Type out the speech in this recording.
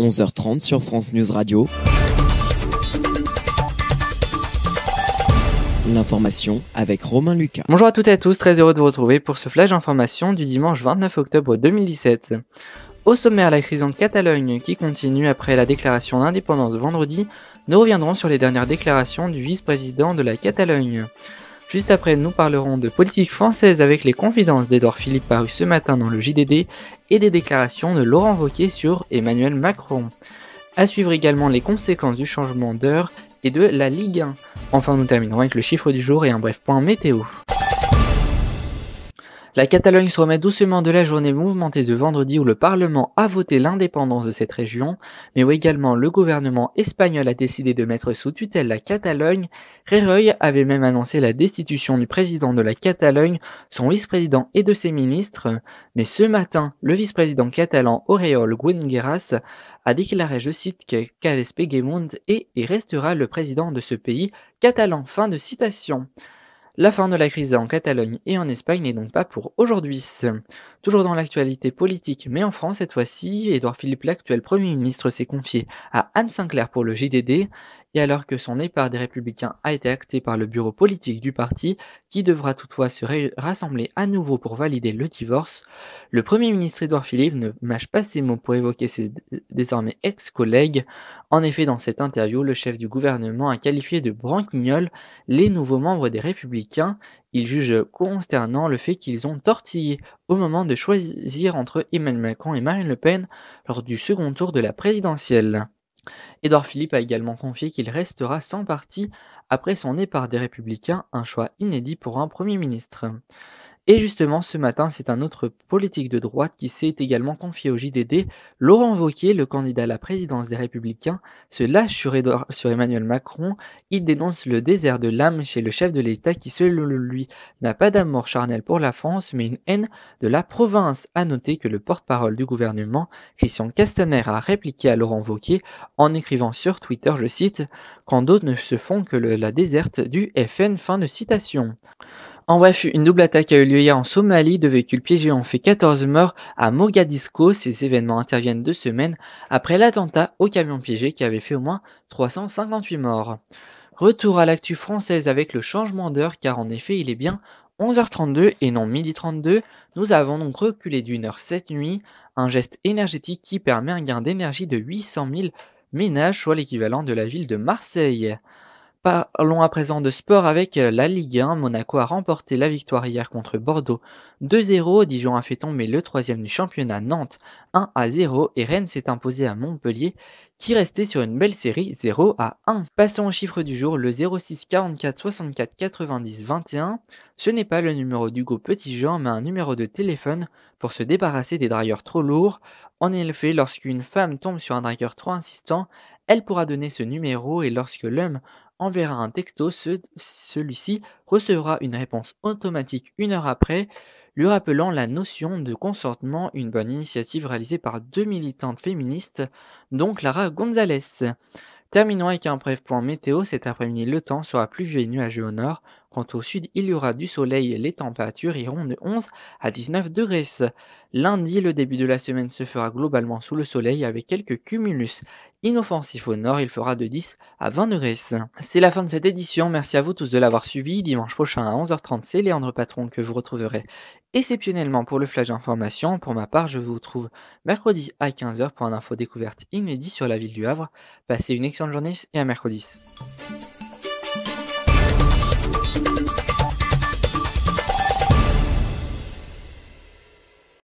11h30 sur France News Radio. L'information avec Romain Lucas. Bonjour à toutes et à tous, très heureux de vous retrouver pour ce flash d'information du dimanche 29 octobre 2017. Au sommaire, la crise en Catalogne qui continue après la déclaration d'indépendance vendredi, nous reviendrons sur les dernières déclarations du vice-président de la Catalogne. Juste après, nous parlerons de politique française avec les confidences d'Edouard Philippe paru ce matin dans le JDD et des déclarations de Laurent Wauquiez sur Emmanuel Macron. À suivre également les conséquences du changement d'heure et de la Ligue 1. Enfin, nous terminerons avec le chiffre du jour et un bref point météo. La Catalogne se remet doucement de la journée mouvementée de vendredi où le Parlement a voté l'indépendance de cette région, mais où également le gouvernement espagnol a décidé de mettre sous tutelle la Catalogne. Rereuil avait même annoncé la destitution du président de la Catalogne, son vice-président et de ses ministres, mais ce matin, le vice-président catalan Oriol Guingueras a déclaré, je cite, que Carles est et restera le président de ce pays catalan. Fin de citation. La fin de la crise en Catalogne et en Espagne n'est donc pas pour aujourd'hui. Toujours dans l'actualité politique, mais en France cette fois-ci, Édouard Philippe, l'actuel Premier ministre, s'est confié à Anne Sinclair pour le JDD, et alors que son épargne des Républicains a été acté par le bureau politique du parti, qui devra toutefois se rassembler à nouveau pour valider le divorce, le Premier ministre Édouard Philippe ne mâche pas ses mots pour évoquer ses désormais ex-collègues. En effet, dans cette interview, le chef du gouvernement a qualifié de branquignol les nouveaux membres des Républicains il juge consternant le fait qu'ils ont tortillé au moment de choisir entre Emmanuel Macron et Marine Le Pen lors du second tour de la présidentielle. Édouard Philippe a également confié qu'il restera sans parti après son départ des Républicains, un choix inédit pour un Premier ministre. Et justement, ce matin, c'est un autre politique de droite qui s'est également confié au JDD. Laurent Vauquier, le candidat à la présidence des Républicains, se lâche sur, Emmanuel Macron. Il dénonce le désert de l'âme chez le chef de l'État qui, selon lui, n'a pas d'amour charnel pour la France, mais une haine de la province. A noter que le porte-parole du gouvernement, Christian Castaner, a répliqué à Laurent Vauquier en écrivant sur Twitter, je cite, Quand d'autres ne se font que la déserte du FN. Fin de citation. En bref, une double attaque a eu lieu hier en Somalie. Deux véhicules piégés ont fait 14 morts à Mogadiscio. Ces événements interviennent deux semaines après l'attentat au camion piégé qui avait fait au moins 358 morts. Retour à l'actu française avec le changement d'heure car en effet il est bien 11h32 et non midi 32 Nous avons donc reculé d'une heure cette nuit, un geste énergétique qui permet un gain d'énergie de 800 000 ménages, soit l'équivalent de la ville de Marseille. Parlons à présent de sport avec euh, la Ligue 1. Monaco a remporté la victoire hier contre Bordeaux 2-0. Dijon a fait tomber le troisième du championnat Nantes 1-0 et Rennes s'est imposé à Montpellier qui restait sur une belle série 0 à 1. Passons au chiffre du jour, le 06 44 64 90 21. Ce n'est pas le numéro du petit Jean, mais un numéro de téléphone pour se débarrasser des dragueurs trop lourds. En effet, lorsqu'une femme tombe sur un dragueur trop insistant, elle pourra donner ce numéro et lorsque l'homme enverra un texto, celui-ci recevra une réponse automatique une heure après lui rappelant la notion de consentement, une bonne initiative réalisée par deux militantes féministes, dont Clara Gonzalez. Terminons avec un bref point météo. Cet après-midi, le temps sera pluvieux et nuageux au nord, Quant au sud, il y aura du soleil et les températures iront de 11 à 19 degrés. Lundi, le début de la semaine se fera globalement sous le soleil avec quelques cumulus. Inoffensif au nord, il fera de 10 à 20 degrés. C'est la fin de cette édition. Merci à vous tous de l'avoir suivi. Dimanche prochain à 11h30, c'est Léandre Patron que vous retrouverez exceptionnellement pour le flash d'information. Pour ma part, je vous retrouve mercredi à 15h pour un info découverte inédit sur la ville du Havre. Passez une excellente journée et à mercredi.